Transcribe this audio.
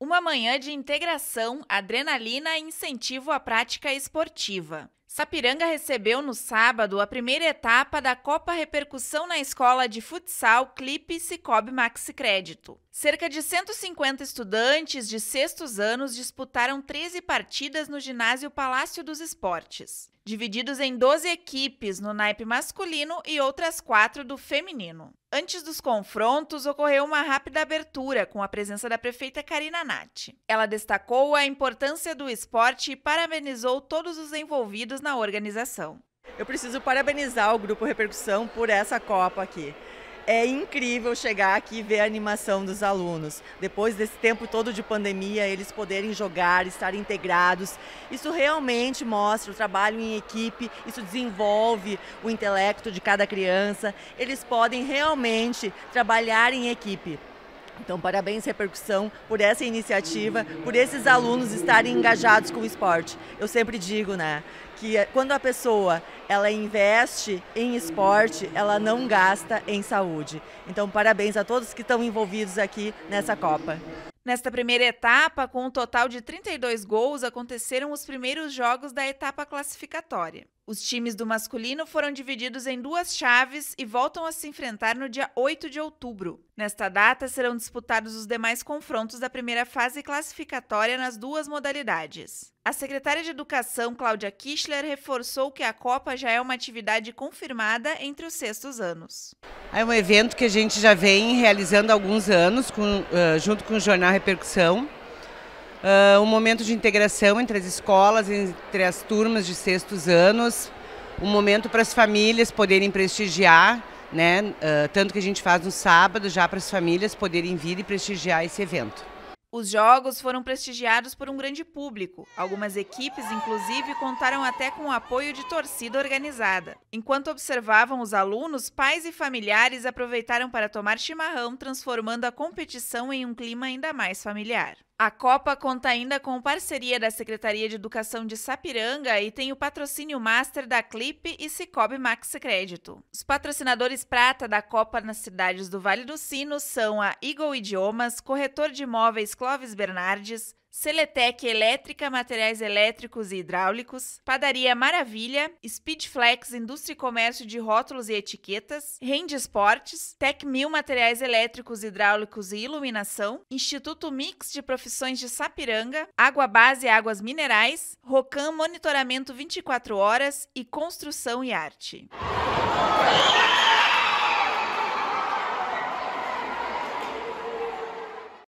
Uma manhã de integração, adrenalina e incentivo à prática esportiva. Sapiranga recebeu no sábado a primeira etapa da Copa Repercussão na Escola de Futsal Clipe Cicobi Maxi Crédito. Cerca de 150 estudantes de sextos anos disputaram 13 partidas no ginásio Palácio dos Esportes divididos em 12 equipes no naipe masculino e outras quatro do feminino. Antes dos confrontos, ocorreu uma rápida abertura com a presença da prefeita Karina Nath. Ela destacou a importância do esporte e parabenizou todos os envolvidos na organização. Eu preciso parabenizar o Grupo Repercussão por essa Copa aqui. É incrível chegar aqui e ver a animação dos alunos. Depois desse tempo todo de pandemia, eles poderem jogar, estar integrados. Isso realmente mostra o trabalho em equipe, isso desenvolve o intelecto de cada criança. Eles podem realmente trabalhar em equipe. Então, parabéns, Repercussão, por essa iniciativa, por esses alunos estarem engajados com o esporte. Eu sempre digo, né, que é, quando a pessoa ela investe em esporte, ela não gasta em saúde. Então, parabéns a todos que estão envolvidos aqui nessa Copa. Nesta primeira etapa, com um total de 32 gols, aconteceram os primeiros jogos da etapa classificatória. Os times do masculino foram divididos em duas chaves e voltam a se enfrentar no dia 8 de outubro. Nesta data serão disputados os demais confrontos da primeira fase classificatória nas duas modalidades. A secretária de Educação, Cláudia Kischler, reforçou que a Copa já é uma atividade confirmada entre os sextos anos. É um evento que a gente já vem realizando há alguns anos, com, eh, junto com o jornal Repercussão uh, um momento de integração entre as escolas, entre as turmas de sextos anos, um momento para as famílias poderem prestigiar, né? Uh, tanto que a gente faz no sábado, já para as famílias poderem vir e prestigiar esse evento. Os jogos foram prestigiados por um grande público. Algumas equipes, inclusive, contaram até com o apoio de torcida organizada. Enquanto observavam os alunos, pais e familiares aproveitaram para tomar chimarrão, transformando a competição em um clima ainda mais familiar. A Copa conta ainda com parceria da Secretaria de Educação de Sapiranga e tem o patrocínio master da Clip e Cicobi Max Crédito. Os patrocinadores prata da Copa nas cidades do Vale do Sino são a Eagle Idiomas, corretor de imóveis Clóvis Bernardes, Seletec Elétrica, Materiais Elétricos e Hidráulicos, Padaria Maravilha, Speedflex Indústria e Comércio de Rótulos e Etiquetas, Rende Esportes, Tec Mil Materiais Elétricos, Hidráulicos e Iluminação, Instituto Mix de Profissões de Sapiranga, Água Base e Águas Minerais, Rocam Monitoramento 24 Horas e Construção e Arte.